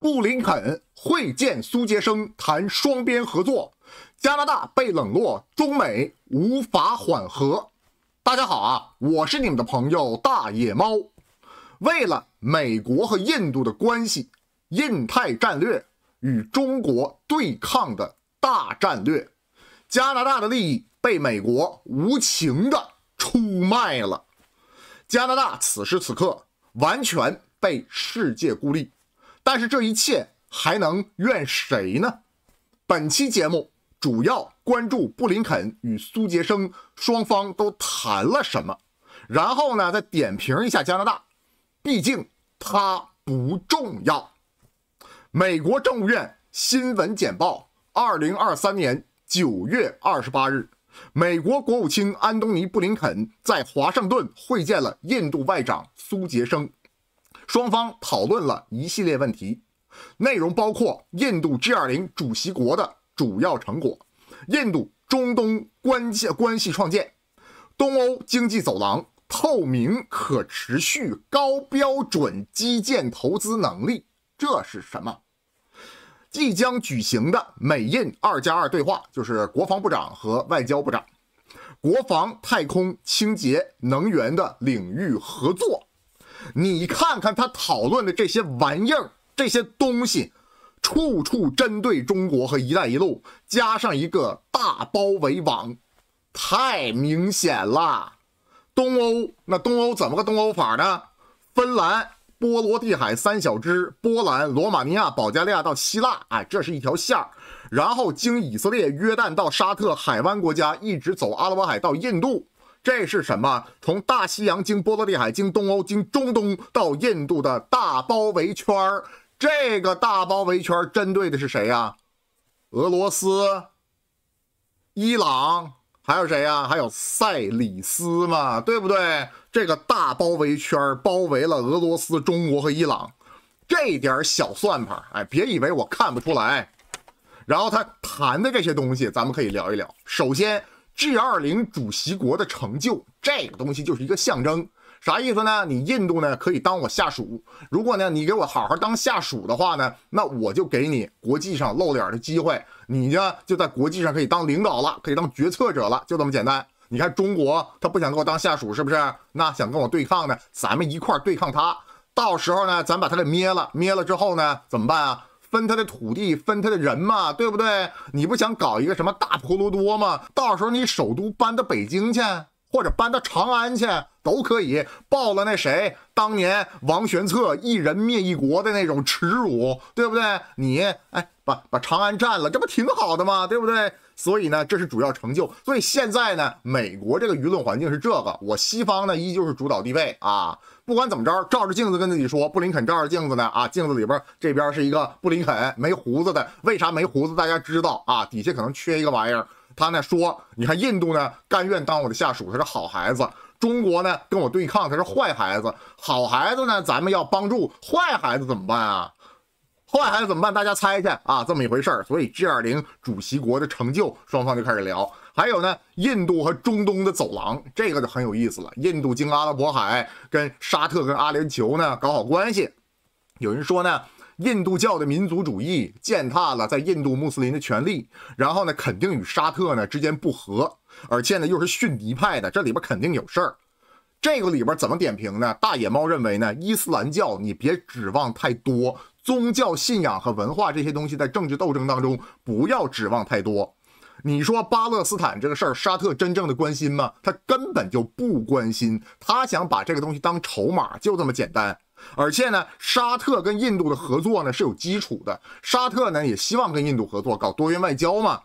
布林肯会见苏杰生谈双边合作，加拿大被冷落，中美无法缓和。大家好啊，我是你们的朋友大野猫。为了美国和印度的关系，印太战略与中国对抗的大战略，加拿大的利益被美国无情的出卖了。加拿大此时此刻完全被世界孤立。但是这一切还能怨谁呢？本期节目主要关注布林肯与苏杰生双方都谈了什么，然后呢再点评一下加拿大，毕竟它不重要。美国政务院新闻简报，二零二三年九月二十八日，美国国务卿安东尼·布林肯在华盛顿会见了印度外长苏杰生。双方讨论了一系列问题，内容包括印度 G20 主席国的主要成果、印度中东关键关系创建、东欧经济走廊透明、可持续、高标准基建投资能力。这是什么？即将举行的美印二加二对话，就是国防部长和外交部长，国防、太空、清洁能源的领域合作。你看看他讨论的这些玩意儿，这些东西，处处针对中国和“一带一路”，加上一个大包围网，太明显了。东欧那东欧怎么个东欧法呢？芬兰、波罗的海三小只、波兰、罗马尼亚、保加利亚到希腊，哎，这是一条线儿。然后经以色列、约旦到沙特海湾国家，一直走阿拉伯海到印度。这是什么？从大西洋经波罗的海经东欧经中东到印度的大包围圈儿，这个大包围圈针对的是谁呀？俄罗斯、伊朗还有谁呀？还有塞里斯嘛，对不对？这个大包围圈包围了俄罗斯、中国和伊朗，这点小算盘，哎，别以为我看不出来。然后他谈的这些东西，咱们可以聊一聊。首先。G 二零主席国的成就，这个东西就是一个象征，啥意思呢？你印度呢可以当我下属，如果呢你给我好好当下属的话呢，那我就给你国际上露脸的机会，你呢就在国际上可以当领导了，可以当决策者了，就这么简单。你看中国他不想给我当下属是不是？那想跟我对抗呢，咱们一块儿对抗他，到时候呢咱把他给灭了，灭了之后呢怎么办啊？分他的土地，分他的人嘛，对不对？你不想搞一个什么大婆罗多吗？到时候你首都搬到北京去，或者搬到长安去都可以，报了那谁当年王玄策一人灭一国的那种耻辱，对不对？你哎，把把长安占了，这不挺好的吗？对不对？所以呢，这是主要成就。所以现在呢，美国这个舆论环境是这个，我西方呢依旧是主导地位啊。不管怎么着，照着镜子跟自己说，布林肯照着镜子呢啊，镜子里边这边是一个布林肯没胡子的，为啥没胡子？大家知道啊，底下可能缺一个玩意儿。他呢说，你看印度呢甘愿当我的下属，他是好孩子；中国呢跟我对抗，他是坏孩子。好孩子呢，咱们要帮助；坏孩子怎么办啊？坏孩子怎么办？大家猜去啊，这么一回事儿。所以 G 二零主席国的成就，双方就开始聊。还有呢，印度和中东的走廊，这个就很有意思了。印度经阿拉伯海跟沙特、跟阿联酋呢搞好关系。有人说呢，印度教的民族主义践踏了在印度穆斯林的权利，然后呢肯定与沙特呢之间不和，而且呢又是逊尼派的，这里边肯定有事儿。这个里边怎么点评呢？大野猫认为呢，伊斯兰教你别指望太多，宗教信仰和文化这些东西在政治斗争当中不要指望太多。你说巴勒斯坦这个事儿，沙特真正的关心吗？他根本就不关心，他想把这个东西当筹码，就这么简单。而且呢，沙特跟印度的合作呢是有基础的，沙特呢也希望跟印度合作，搞多元外交嘛。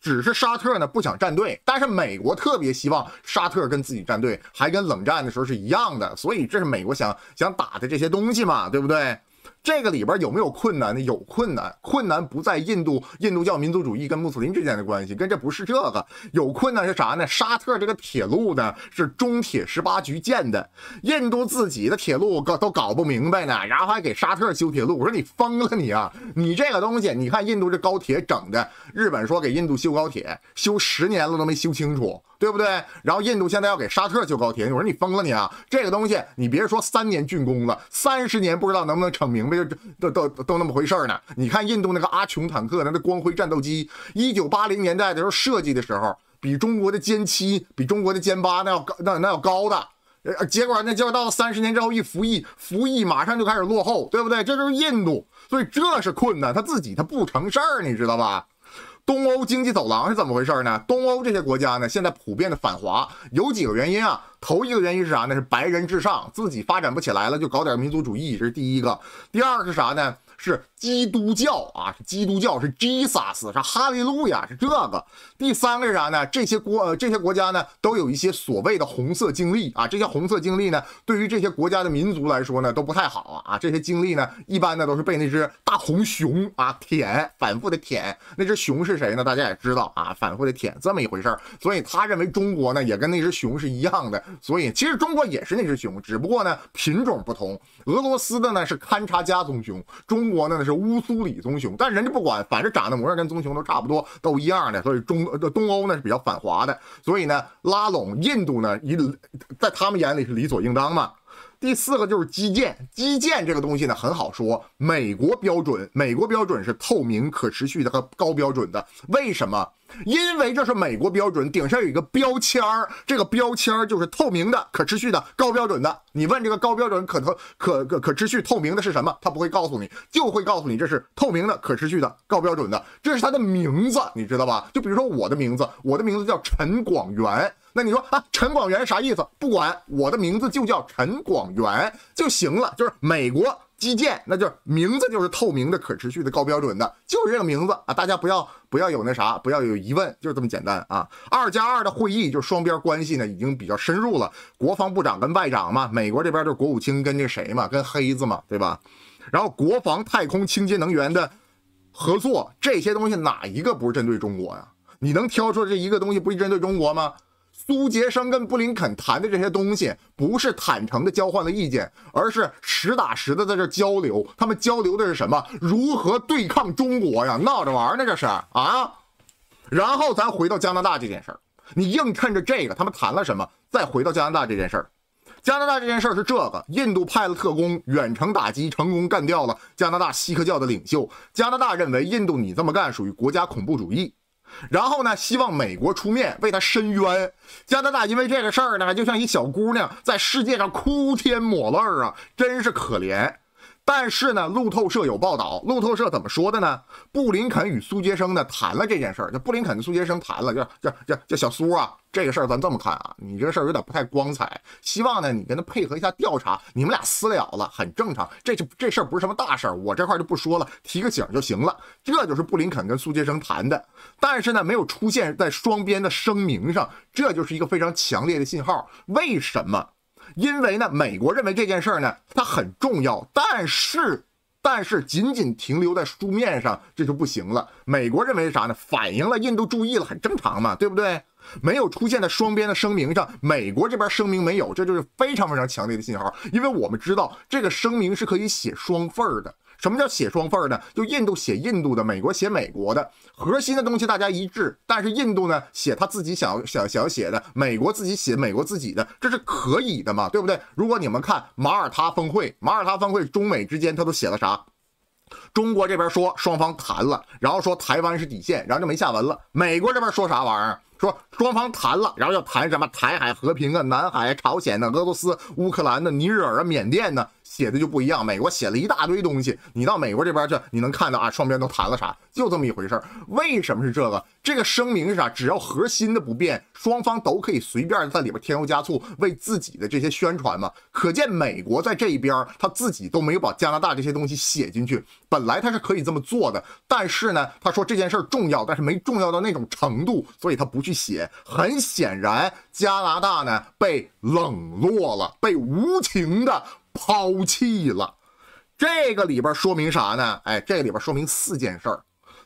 只是沙特呢不想站队，但是美国特别希望沙特跟自己站队，还跟冷战的时候是一样的，所以这是美国想想打的这些东西嘛，对不对？这个里边有没有困难呢？有困难，困难不在印度印度教民族主义跟穆斯林之间的关系，跟这不是这个有困难是啥呢？沙特这个铁路呢是中铁十八局建的，印度自己的铁路搞都搞不明白呢，然后还给沙特修铁路，我说你疯了你啊！你这个东西，你看印度这高铁整的，日本说给印度修高铁，修十年了都没修清楚。对不对？然后印度现在要给沙特修高铁，我说你疯了你啊！这个东西你别说三年竣工了，三十年不知道能不能整明白就都都都那么回事儿呢。你看印度那个阿琼坦克，那那光辉战斗机，一九八零年代的时候设计的时候，比中国的歼七、比中国的歼八那要高，那那要高的，结果那就到了三十年之后一服役，服役马上就开始落后，对不对？这就是印度，所以这是困难，他自己他不成事儿，你知道吧？东欧经济走廊是怎么回事呢？东欧这些国家呢，现在普遍的反华，有几个原因啊？头一个原因是啥呢？是白人至上，自己发展不起来了，就搞点民族主义，这是第一个。第二是啥呢？是。基督教啊，是基督教，是 Jesus，是哈利路亚，是这个。第三个是啥呢？这些国呃这些国家呢，都有一些所谓的红色经历啊。这些红色经历呢，对于这些国家的民族来说呢，都不太好啊。这些经历呢，一般呢都是被那只大红熊啊舔，反复的舔。那只熊是谁呢？大家也知道啊，反复的舔这么一回事儿。所以他认为中国呢也跟那只熊是一样的。所以其实中国也是那只熊，只不过呢品种不同。俄罗斯的呢是勘察加棕熊，中国呢是。乌苏里棕熊，但人家不管，反正长得模样跟棕熊都差不多，都一样的，所以中东欧呢是比较反华的，所以呢拉拢印度呢，一，在他们眼里是理所应当嘛。第四个就是基建，基建这个东西呢很好说，美国标准，美国标准是透明、可持续的和高标准的。为什么？因为这是美国标准，顶上有一个标签儿，这个标签儿就是透明的、可持续的、高标准的。你问这个高标准、可可可可持续、透明的是什么？他不会告诉你，就会告诉你这是透明的、可持续的、高标准的，这是它的名字，你知道吧？就比如说我的名字，我的名字叫陈广元。那你说啊，陈广元啥意思？不管我的名字就叫陈广元就行了，就是美国基建，那就是名字就是透明的、可持续的、高标准的，就是这个名字啊！大家不要不要有那啥，不要有疑问，就是这么简单啊！二加二的会议就是双边关系呢，已经比较深入了。国防部长跟外长嘛，美国这边就是国务卿跟这谁嘛，跟黑子嘛，对吧？然后国防、太空、清洁能源的合作这些东西，哪一个不是针对中国呀？你能挑出这一个东西不是针对中国吗？苏杰生跟布林肯谈的这些东西，不是坦诚的交换了意见，而是实打实的在这交流。他们交流的是什么？如何对抗中国呀？闹着玩呢这是啊。然后咱回到加拿大这件事儿，你硬趁着这个，他们谈了什么？再回到加拿大这件事儿，加拿大这件事儿是这个：印度派了特工远程打击，成功干掉了加拿大西克教的领袖。加拿大认为印度你这么干属于国家恐怖主义。然后呢？希望美国出面为他伸冤。加拿大因为这个事儿呢，就像一小姑娘在世界上哭天抹泪啊，真是可怜。但是呢，路透社有报道，路透社怎么说的呢？布林肯与苏杰生呢谈了这件事儿，就布林肯跟苏杰生谈了，叫叫叫叫小苏啊，这个事儿咱这么看啊，你这事儿有点不太光彩，希望呢你跟他配合一下调查，你们俩私了了很正常，这就这事儿不是什么大事儿，我这块就不说了，提个醒就行了。这就是布林肯跟苏杰生谈的，但是呢，没有出现在双边的声明上，这就是一个非常强烈的信号，为什么？因为呢，美国认为这件事儿呢，它很重要，但是，但是仅仅停留在书面上，这就不行了。美国认为是啥呢？反映了印度注意了，很正常嘛，对不对？没有出现在双边的声明上，美国这边声明没有，这就是非常非常强烈的信号。因为我们知道，这个声明是可以写双份儿的。什么叫写双份儿呢？就印度写印度的，美国写美国的，核心的东西大家一致，但是印度呢写他自己想想想写的，美国自己写美国自己的，这是可以的嘛，对不对？如果你们看马耳他峰会，马耳他峰会中美之间他都写了啥？中国这边说双方谈了，然后说台湾是底线，然后就没下文了。美国这边说啥玩意儿？说双方谈了，然后要谈什么台海和平啊、南海、朝鲜的、俄罗斯、乌克兰的、尼日尔啊、缅甸呢？写的就不一样，美国写了一大堆东西，你到美国这边去，你能看到啊，双边都谈了啥，就这么一回事儿。为什么是这个？这个声明是啥？只要核心的不变，双方都可以随便在里边添油加醋，为自己的这些宣传嘛。可见美国在这一边，他自己都没有把加拿大这些东西写进去。本来他是可以这么做的，但是呢，他说这件事儿重要，但是没重要到那种程度，所以他不去写。很显然，加拿大呢被冷落了，被无情的。抛弃了，这个里边说明啥呢？哎，这个里边说明四件事儿。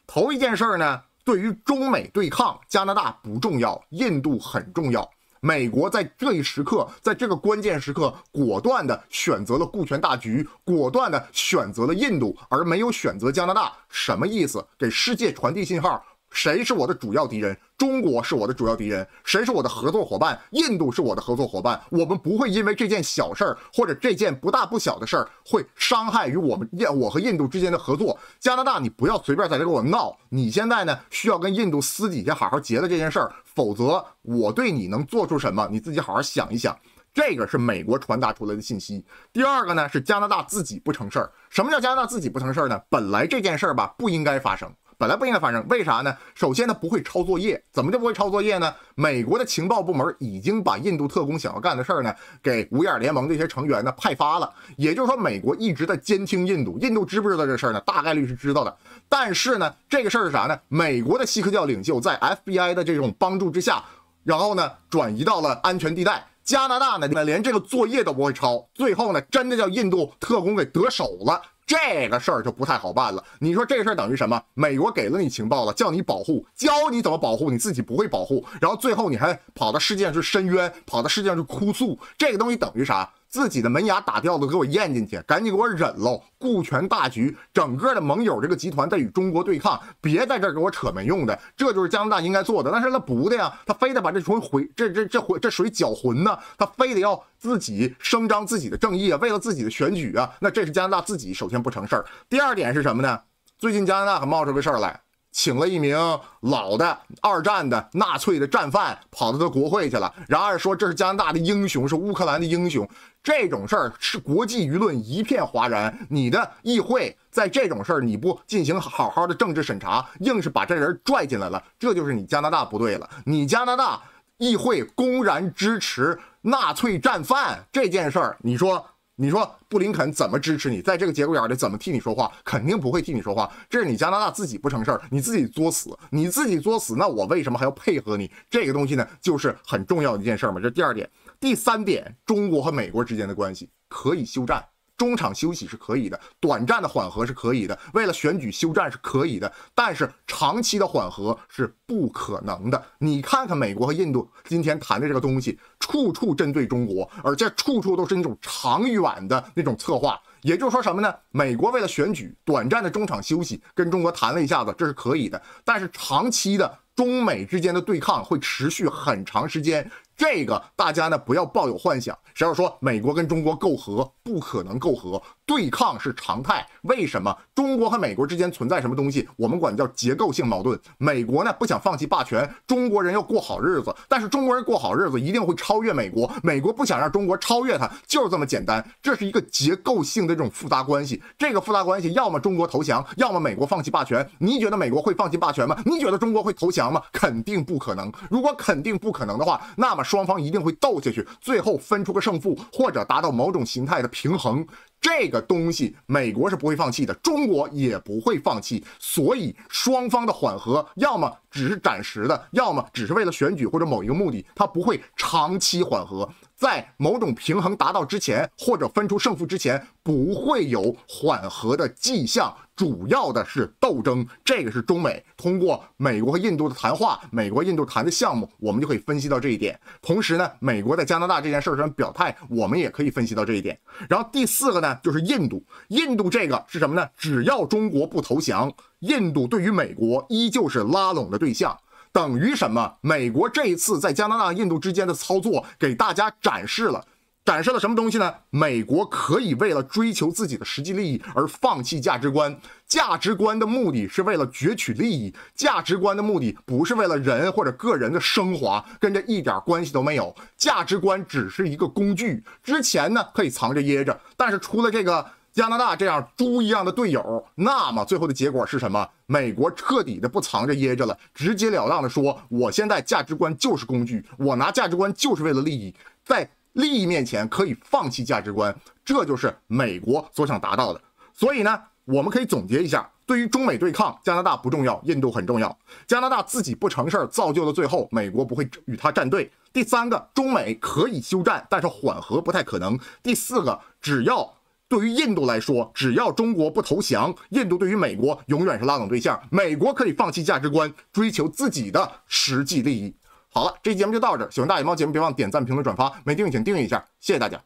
头一件事儿呢，对于中美对抗，加拿大不重要，印度很重要。美国在这一时刻，在这个关键时刻，果断的选择了顾全大局，果断的选择了印度，而没有选择加拿大。什么意思？给世界传递信号。谁是我的主要敌人？中国是我的主要敌人。谁是我的合作伙伴？印度是我的合作伙伴。我们不会因为这件小事儿或者这件不大不小的事儿，会伤害于我们印我和印度之间的合作。加拿大，你不要随便在这跟我闹。你现在呢，需要跟印度私底下好好结了这件事儿，否则我对你能做出什么，你自己好好想一想。这个是美国传达出来的信息。第二个呢，是加拿大自己不成事儿。什么叫加拿大自己不成事儿呢？本来这件事儿吧，不应该发生。本来不应该发生，为啥呢？首先呢，不会抄作业，怎么就不会抄作业呢？美国的情报部门已经把印度特工想要干的事儿呢，给五眼联盟这些成员呢派发了。也就是说，美国一直在监听印度，印度知不知道这事儿呢？大概率是知道的。但是呢，这个事儿是啥呢？美国的西科教领袖在 FBI 的这种帮助之下，然后呢，转移到了安全地带。加拿大呢，连这个作业都不会抄，最后呢，真的叫印度特工给得手了。这个事儿就不太好办了。你说这事儿等于什么？美国给了你情报了，叫你保护，教你怎么保护，你自己不会保护，然后最后你还跑到世界上去申冤，跑到世界上去哭诉，这个东西等于啥？自己的门牙打掉了，给我咽进去，赶紧给我忍喽！顾全大局，整个的盟友这个集团在与中国对抗，别在这儿给我扯没用的。这就是加拿大应该做的。但是他不的呀，他非得把这纯回这这这回这水搅浑呢，他非得要自己声张自己的正义啊，为了自己的选举啊。那这是加拿大自己首先不成事儿。第二点是什么呢？最近加拿大还冒出个事儿来，请了一名老的二战的纳粹的战犯跑到他国会去了，然而说这是加拿大的英雄，是乌克兰的英雄。这种事儿是国际舆论一片哗然。你的议会在这种事儿你不进行好好的政治审查，硬是把这人拽进来了，这就是你加拿大不对了。你加拿大议会公然支持纳粹战犯这件事儿，你说你说布林肯怎么支持你？在这个节骨眼儿里怎么替你说话？肯定不会替你说话。这是你加拿大自己不成事儿，你自己作死，你自己作死，那我为什么还要配合你？这个东西呢，就是很重要的一件事儿嘛。这第二点。第三点，中国和美国之间的关系可以休战，中场休息是可以的，短暂的缓和是可以的，为了选举休战是可以的，但是长期的缓和是不可能的。你看看美国和印度今天谈的这个东西，处处针对中国，而且处处都是那种长远的那种策划。也就是说什么呢？美国为了选举，短暂的中场休息跟中国谈了一下子，这是可以的，但是长期的中美之间的对抗会持续很长时间。这个大家呢不要抱有幻想。谁要说美国跟中国够和，不可能够和，对抗是常态。为什么中国和美国之间存在什么东西？我们管叫结构性矛盾。美国呢不想放弃霸权，中国人要过好日子，但是中国人过好日子一定会超越美国，美国不想让中国超越它，就是这么简单。这是一个结构性的这种复杂关系。这个复杂关系，要么中国投降，要么美国放弃霸权。你觉得美国会放弃霸权吗？你觉得中国会投降吗？肯定不可能。如果肯定不可能的话，那么。双方一定会斗下去，最后分出个胜负，或者达到某种形态的平衡。这个东西，美国是不会放弃的，中国也不会放弃。所以，双方的缓和，要么只是暂时的，要么只是为了选举或者某一个目的，它不会长期缓和。在某种平衡达到之前，或者分出胜负之前，不会有缓和的迹象。主要的是斗争，这个是中美通过美国和印度的谈话，美国印度谈的项目，我们就可以分析到这一点。同时呢，美国在加拿大这件事上表态，我们也可以分析到这一点。然后第四个呢，就是印度，印度这个是什么呢？只要中国不投降，印度对于美国依旧是拉拢的对象。等于什么？美国这一次在加拿大、印度之间的操作，给大家展示了，展示了什么东西呢？美国可以为了追求自己的实际利益而放弃价值观。价值观的目的是为了攫取利益，价值观的目的不是为了人或者个人的升华，跟这一点关系都没有。价值观只是一个工具，之前呢可以藏着掖着，但是出了这个。加拿大这样猪一样的队友，那么最后的结果是什么？美国彻底的不藏着掖着了，直截了当的说，我现在价值观就是工具，我拿价值观就是为了利益，在利益面前可以放弃价值观，这就是美国所想达到的。所以呢，我们可以总结一下，对于中美对抗，加拿大不重要，印度很重要。加拿大自己不成事儿，造就了最后美国不会与他站队。第三个，中美可以休战，但是缓和不太可能。第四个，只要。对于印度来说，只要中国不投降，印度对于美国永远是拉拢对象。美国可以放弃价值观，追求自己的实际利益。好了，这期节目就到这。喜欢大野猫节目，别忘点赞、评论、转发。没订阅请订阅一下，谢谢大家。